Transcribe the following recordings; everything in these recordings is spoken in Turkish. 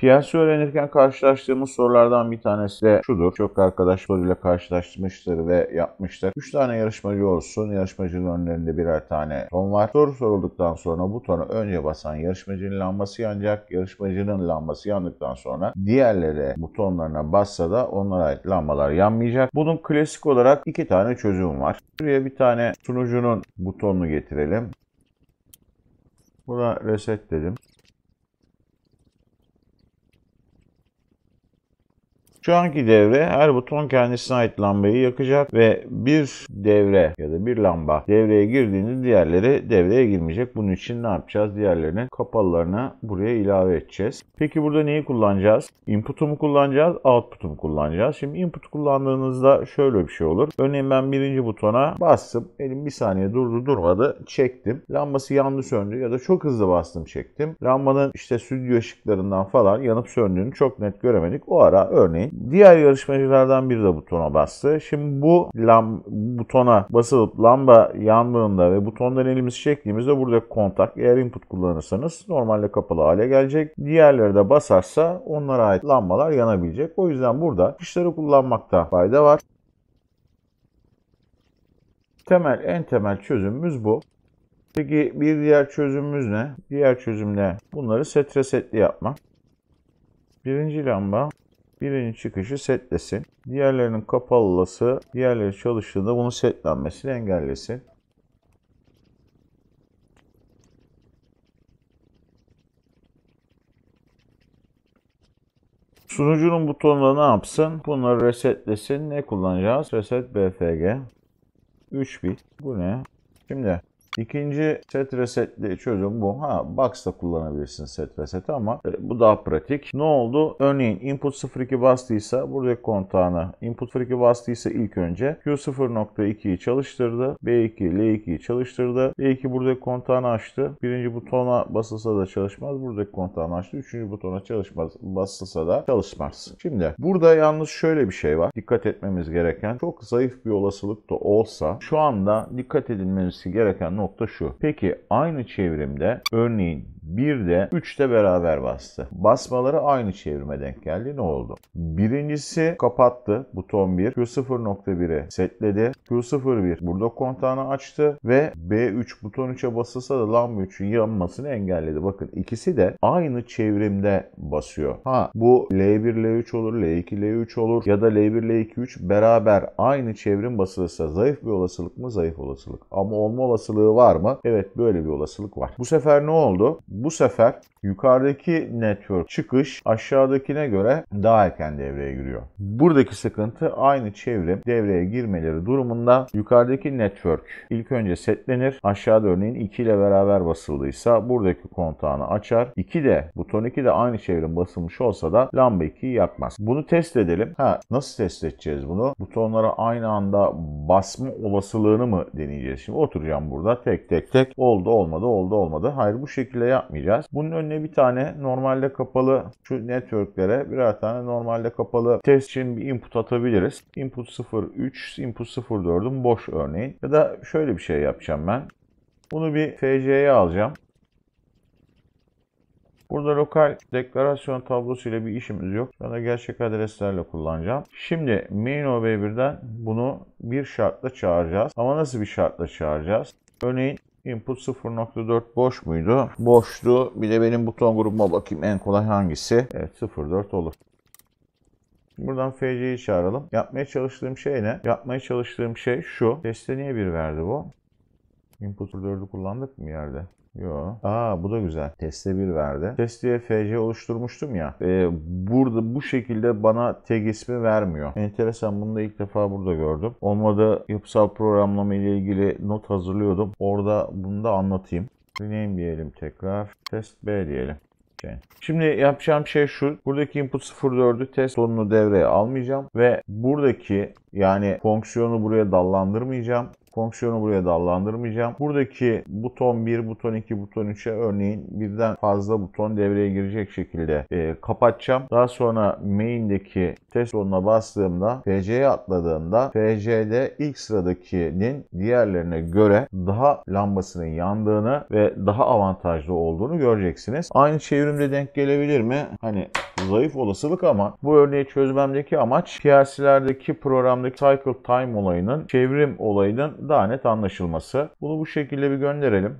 Piyasa öğrenirken karşılaştığımız sorulardan bir tanesi de şudur. Çok arkadaş soruyla karşılaşmıştır ve yapmıştır. 3 tane yarışmacı olsun. Yarışmacının önlerinde birer tane ton var. Soru sorulduktan sonra butonu önce basan yarışmacının lambası yanacak. Yarışmacının lambası yandıktan sonra diğerleri butonlarına bassa da onlara ait lambalar yanmayacak. Bunun klasik olarak iki tane çözüm var. Buraya bir tane sunucunun butonunu getirelim. Buna reset dedim. Şu anki devre her buton kendisine ait lambayı yakacak ve bir devre ya da bir lamba devreye girdiğinde diğerleri devreye girmeyecek. Bunun için ne yapacağız? Diğerlerinin kapalılarını buraya ilave edeceğiz. Peki burada neyi kullanacağız? Input'u mu kullanacağız? Output'u mu kullanacağız? Şimdi input kullandığınızda şöyle bir şey olur. Örneğin ben birinci butona bastım. Elim bir saniye durdu durmadı. Çektim. Lambası yandı söndü ya da çok hızlı bastım çektim. Lambanın işte stüdyo ışıklarından falan yanıp söndüğünü çok net göremedik. O ara örneğin Diğer yarışmacılardan biri de butona bastı. Şimdi bu lam, butona basılıp lamba yandığında ve butondan elimizi çektiğimizde burada kontak eğer input kullanırsanız normalde kapalı hale gelecek. Diğerleri de basarsa onlara ait lambalar yanabilecek. O yüzden burada kışları kullanmakta fayda var. Temel, en temel çözümümüz bu. Peki bir diğer çözümümüz ne? Diğer çözümle bunları setre setli yapmak. Birinci lamba Birinin çıkışı setlesin. Diğerlerinin kapalılası diğerleri çalıştığında bunun setlenmesini engellesin. Sunucunun butonunda ne yapsın? Bunları resetlesin. Ne kullanacağız? Reset BFG. 3 bit. Bu ne? Şimdi İkinci set resetli çözüm bu. Ha box da kullanabilirsin set reseti ama e, bu daha pratik. Ne oldu? Örneğin input 02 bastıysa buradaki kontağına input 02 bastıysa ilk önce Q0.2'yi çalıştırdı. B2 L2'yi çalıştırdı. B2 buradaki kontağını açtı. Birinci butona basılsa da çalışmaz. Buradaki kontağını açtı. Üçüncü butona çalışmaz. Basılsa da çalışmaz. Şimdi burada yalnız şöyle bir şey var. Dikkat etmemiz gereken çok zayıf bir olasılık da olsa şu anda dikkat edilmesi gereken nokta şu. Peki aynı çevrimde örneğin bir de 3'te beraber bastı. Basmaları aynı çevirme denk geldi. Ne oldu? Birincisi kapattı buton 1. Q0.1'i setledi. Q01 burada kontağını açtı ve B3 buton 3'e basılsa da lamba 3'ün yanmasını engelledi. Bakın ikisi de aynı çevrimde basıyor. Ha bu L1 L3 olur, L2 L3 olur ya da L1 L2 3 beraber aynı çevrim basılırsa zayıf bir olasılık mı? Zayıf olasılık. Ama olma olasılığı var mı? Evet böyle bir olasılık var. Bu sefer ne oldu? Bu sefer yukarıdaki network çıkış aşağıdakine göre daha erken devreye giriyor. Buradaki sıkıntı aynı çevre devreye girmeleri durumunda yukarıdaki network ilk önce setlenir. Aşağıda örneğin 2 ile beraber basıldıysa buradaki kontağını açar. 2 de buton 2 de aynı çevre basılmış olsa da lamba 2'yi yakmaz. Bunu test edelim. Ha nasıl test edeceğiz bunu? Butonlara aynı anda basma olasılığını mı deneyeceğiz? Şimdi oturacağım burada tek tek tek oldu olmadı oldu olmadı. Hayır bu şekilde ya yapmayacağız. Bunun önüne bir tane normalde kapalı şu networklere birer tane normalde kapalı test için bir input atabiliriz. Input 03, input 04'ün boş örneğin. Ya da şöyle bir şey yapacağım ben. Bunu bir FC'ye alacağım. Burada lokal deklarasyon tablosu ile bir işimiz yok. Ben de gerçek adreslerle kullanacağım. Şimdi main ob1'den bunu bir şartla çağıracağız. Ama nasıl bir şartla çağıracağız? Örneğin Input 0.4 boş muydu? Boştu. Bir de benim buton grubuma bakayım en kolay hangisi? Evet 0.4 olur. Buradan FC'yi çağıralım. Yapmaya çalıştığım şey ne? Yapmaya çalıştığım şey şu. Teste niye bir verdi bu? Input 4'ü kullandık mı yerde? Yo. Aa bu da güzel. Teste bir verdi. Test diye FC oluşturmuştum ya. E, burada bu şekilde bana tag ismi vermiyor. Enteresan bunu da ilk defa burada gördüm. Olmadı yapısal programlama ile ilgili not hazırlıyordum. Orada bunu da anlatayım. Rename diyelim tekrar. Test B diyelim. Şey. Şimdi yapacağım şey şu. Buradaki input 04'ü test sonunu devreye almayacağım ve buradaki yani fonksiyonu buraya dallandırmayacağım. Fonksiyonu buraya dallandırmayacağım. Buradaki buton 1, buton 2, buton 3'e örneğin birden fazla buton devreye girecek şekilde e, kapatacağım. Daha sonra main'deki test butonuna bastığımda FC'ye atladığında FC'de ilk sıradakinin diğerlerine göre daha lambasının yandığını ve daha avantajlı olduğunu göreceksiniz. Aynı çevrimde denk gelebilir mi? Hani zayıf olasılık ama bu örneği çözmemdeki amaç PLC'lerdeki programdaki cycle time olayının, çevrim olayının daha net anlaşılması. Bunu bu şekilde bir gönderelim.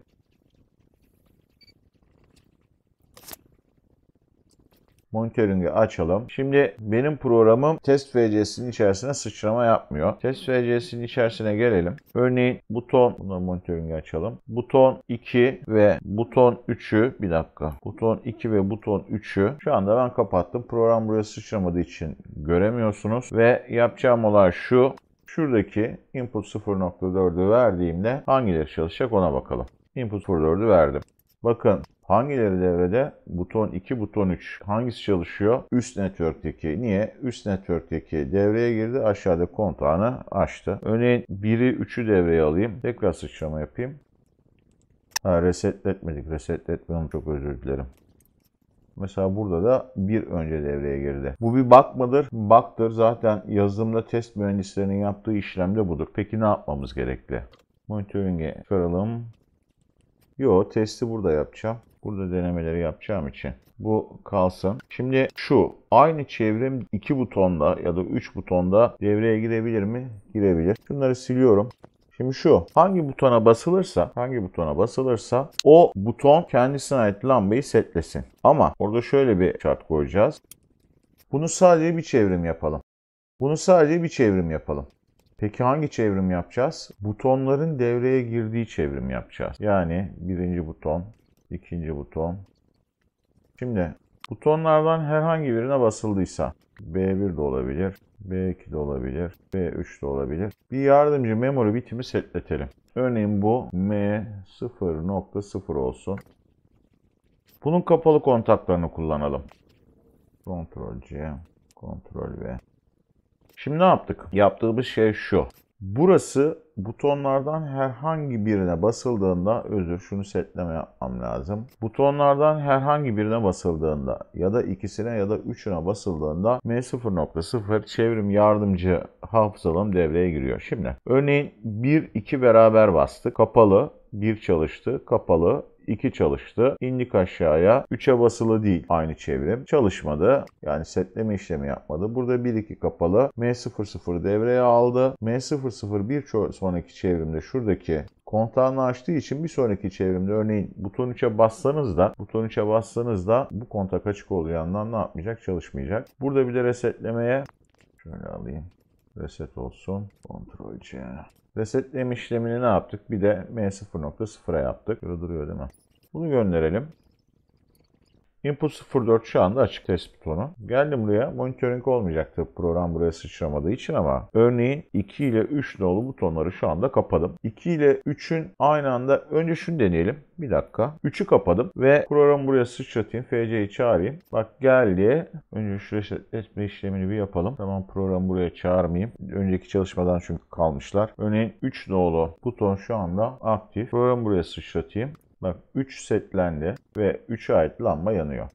Monitoring'i açalım. Şimdi benim programım test VC'sinin içerisine sıçrama yapmıyor. Test VC'sinin içerisine gelelim. Örneğin buton, bunları monitoring'i açalım. Buton 2 ve buton 3'ü, bir dakika. Buton 2 ve buton 3'ü şu anda ben kapattım. Program buraya sıçramadığı için göremiyorsunuz. Ve yapacağım olay şu. Şuradaki input 0.4'ü verdiğimde hangileri çalışacak ona bakalım. Input 0.4'ü verdim. Bakın Hangileri devrede? Buton 2, buton 3. Hangisi çalışıyor? Üst network'teki. Niye? Üst network'teki devreye girdi. Aşağıda kontağını açtı. Örneğin 1'i 3'ü devreye alayım. Tekrar sıçrama yapayım. Ha, resetletmedik. Resetletmedim. Çok özür dilerim. Mesela burada da bir önce devreye girdi. Bu bir bak mıdır? Baktır. Zaten yazılımda test mühendislerinin yaptığı işlem de budur. Peki ne yapmamız gerekli? Monitoring'e çıkaralım. Yo testi burada yapacağım. Burada denemeleri yapacağım için bu kalsın. Şimdi şu aynı çevrim 2 butonda ya da 3 butonda devreye girebilir mi? Girebilir. Şunları siliyorum. Şimdi şu hangi butona basılırsa hangi butona basılırsa o buton kendisine ait lambayı setlesin. Ama orada şöyle bir şart koyacağız. Bunu sadece bir çevrim yapalım. Bunu sadece bir çevrim yapalım. Peki hangi çevrim yapacağız? Butonların devreye girdiği çevrim yapacağız. Yani birinci buton, İkinci buton. Şimdi butonlardan herhangi birine basıldıysa B1 de olabilir, B2 de olabilir, B3 de olabilir. Bir yardımcı memori bitimi setletelim. Örneğin bu M0.0 olsun. Bunun kapalı kontaklarını kullanalım. Ctrl C, Ctrl V. Şimdi ne yaptık? Yaptığımız şey şu. Burası butonlardan herhangi birine basıldığında, özür şunu setleme yapmam lazım. Butonlardan herhangi birine basıldığında ya da ikisine ya da üçüne basıldığında M0.0 çevrim yardımcı hafızalım devreye giriyor. Şimdi örneğin 1, 2 beraber bastı Kapalı, 1 çalıştı. Kapalı, 2 çalıştı. İndik aşağıya. 3'e basılı değil aynı çevrim. Çalışmadı. Yani setleme işlemi yapmadı. Burada 1-2 kapalı. M00 devreye aldı. M00 bir sonraki çevrimde şuradaki kontağını açtığı için bir sonraki çevrimde örneğin buton 3'e bassanız da buton 3'e bassanız da bu kontak açık olduğu yandan ne yapmayacak? Çalışmayacak. Burada bir de resetlemeye şöyle alayım. Reset olsun. Ctrl C. Resetleme işlemini ne yaptık? Bir de M0.0'a yaptık. Burada duruyor değil mi? Bunu gönderelim. Input 04 şu anda açık test butonu. Geldim buraya. Monitoring olmayacaktı program buraya sıçramadığı için ama örneğin 2 ile 3 nolu butonları şu anda kapadım. 2 ile 3'ün aynı anda önce şunu deneyelim. Bir dakika. 3'ü kapadım ve programı buraya sıçratayım. FC'yi çağırayım. Bak gel Önce şu etme işlemini bir yapalım. Tamam programı buraya çağırmayayım. Önceki çalışmadan çünkü kalmışlar. Örneğin 3 nolu buton şu anda aktif. Programı buraya sıçratayım. Bak 3 setlendi ve 3'e ait lamba yanıyor.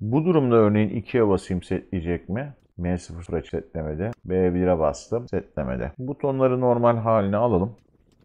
Bu durumda örneğin 2'ye basayım setleyecek mi? M0 setlemede. B1'e bastım setlemede. Butonları normal haline alalım.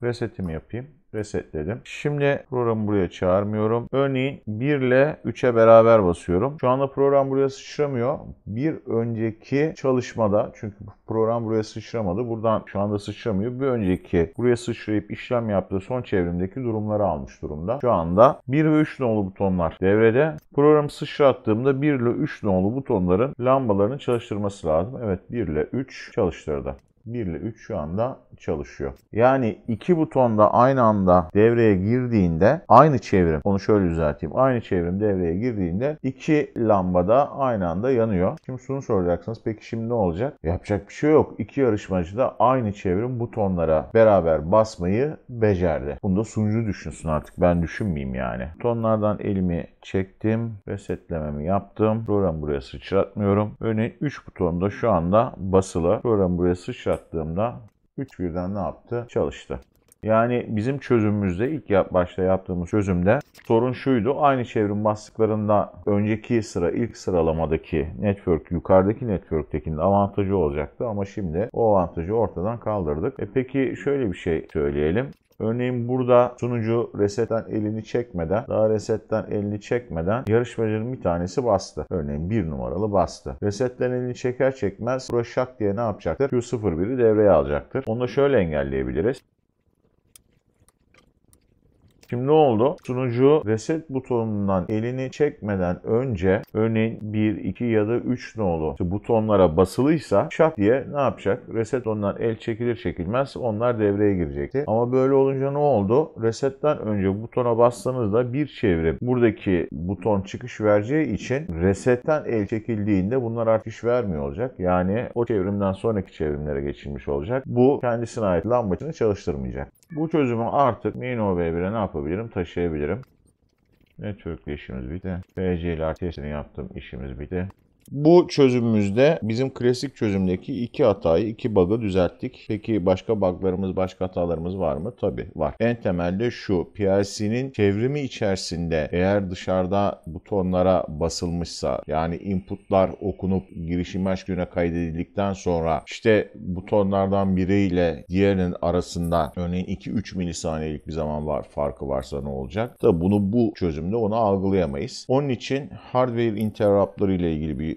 Resetimi yapayım resetledim. Şimdi programı buraya çağırmıyorum. Örneğin 1 ile 3'e beraber basıyorum. Şu anda program buraya sıçramıyor. Bir önceki çalışmada çünkü program buraya sıçramadı. Buradan şu anda sıçramıyor. Bir önceki buraya sıçrayıp işlem yaptığı son çevrimdeki durumları almış durumda. Şu anda 1 ve 3 nolu butonlar devrede. Programı sıçrattığımda 1 ile 3 nolu butonların lambalarını çalıştırması lazım. Evet 1 ile 3 çalıştırdı. 1 ile 3 şu anda çalışıyor. Yani iki buton da aynı anda devreye girdiğinde aynı çevrim, onu şöyle düzelteyim. Aynı çevrim devreye girdiğinde iki lamba da aynı anda yanıyor. Şimdi şunu soracaksınız. Peki şimdi ne olacak? Yapacak bir şey yok. İki yarışmacı da aynı çevrim butonlara beraber basmayı becerdi. Bunu da sunucu düşünsün artık. Ben düşünmeyeyim yani. Butonlardan elimi çektim. Resetlememi yaptım. Program buraya sıçratmıyorum. Örneğin 3 buton da şu anda basılı. Program buraya sıçrat yarattığımda 3 birden ne yaptı? Çalıştı. Yani bizim çözümümüzde ilk başta yaptığımız çözümde sorun şuydu. Aynı çevrim bastıklarında önceki sıra ilk sıralamadaki network yukarıdaki network'tekinin avantajı olacaktı ama şimdi o avantajı ortadan kaldırdık. E peki şöyle bir şey söyleyelim. Örneğin burada sunucu resetten elini çekmeden, daha resetten elini çekmeden yarışmacının bir tanesi bastı. Örneğin bir numaralı bastı. Resetten elini çeker çekmez bura şak diye ne yapacaktır? Q01'i devreye alacaktır. Onu da şöyle engelleyebiliriz. Şimdi ne oldu? Sunucu reset butonundan elini çekmeden önce örneğin 1, 2 ya da 3 nolu işte butonlara basılıysa şak diye ne yapacak? Reset ondan el çekilir çekilmez onlar devreye girecekti. Ama böyle olunca ne oldu? Resetten önce butona bastığınızda bir çevre buradaki buton çıkış vereceği için resetten el çekildiğinde bunlar artık iş vermiyor olacak. Yani o çevrimden sonraki çevrimlere geçilmiş olacak. Bu kendisine ait lambacını çalıştırmayacak. Bu çözümü artık Mino V1'e ne yapabilirim? Taşıyabilirim. Network işimiz bitti. PC ile testini yaptım. işimiz bitti. Bu çözümümüzde bizim klasik çözümdeki iki hatayı, iki bug'ı düzelttik. Peki başka bug'larımız, başka hatalarımız var mı? Tabii var. En temelde şu, PLC'nin çevrimi içerisinde eğer dışarıda butonlara basılmışsa, yani inputlar okunup girişim güne kaydedildikten sonra işte butonlardan biriyle diğerinin arasında örneğin 2-3 milisaniyelik bir zaman var farkı varsa ne olacak? Tabii bunu bu çözümde onu algılayamayız. Onun için hardware interruptları ile ilgili bir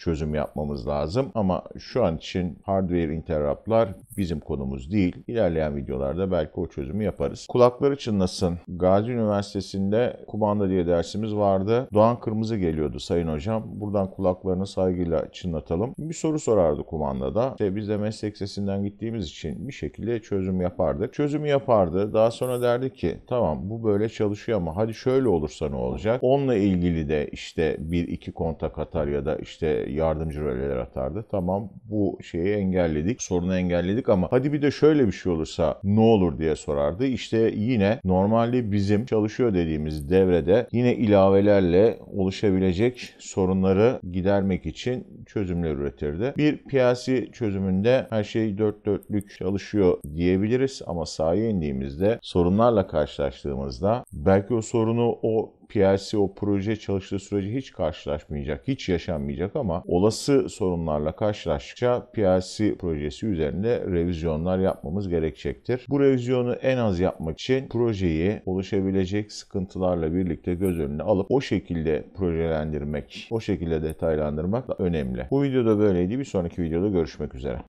çözüm yapmamız lazım. Ama şu an için hardware interruptlar bizim konumuz değil. İlerleyen videolarda belki o çözümü yaparız. Kulakları çınlasın. Gazi Üniversitesi'nde kumanda diye dersimiz vardı. Doğan Kırmızı geliyordu sayın hocam. Buradan kulaklarını saygıyla çınlatalım. Bir soru sorardı kumandada. İşte biz de meslek sesinden gittiğimiz için bir şekilde çözüm yapardık. Çözümü yapardı. Daha sonra derdi ki tamam bu böyle çalışıyor ama hadi şöyle olursa ne olacak? Onunla ilgili de işte bir iki kontak atar ya da işte yardımcı roller atardı. Tamam bu şeyi engelledik, sorunu engelledik ama hadi bir de şöyle bir şey olursa ne olur diye sorardı. İşte yine normalde bizim çalışıyor dediğimiz devrede yine ilavelerle oluşabilecek sorunları gidermek için çözümler üretirdi. Bir piyasi çözümünde her şey dört dörtlük çalışıyor diyebiliriz ama sahaya indiğimizde sorunlarla karşılaştığımızda belki o sorunu o PLC o proje çalıştığı sürece hiç karşılaşmayacak, hiç yaşanmayacak ama olası sorunlarla karşılaştıkça PLC projesi üzerinde revizyonlar yapmamız gerekecektir. Bu revizyonu en az yapmak için projeyi oluşabilecek sıkıntılarla birlikte göz önüne alıp o şekilde projelendirmek, o şekilde detaylandırmak da önemli. Bu videoda böyleydi. Bir sonraki videoda görüşmek üzere.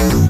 you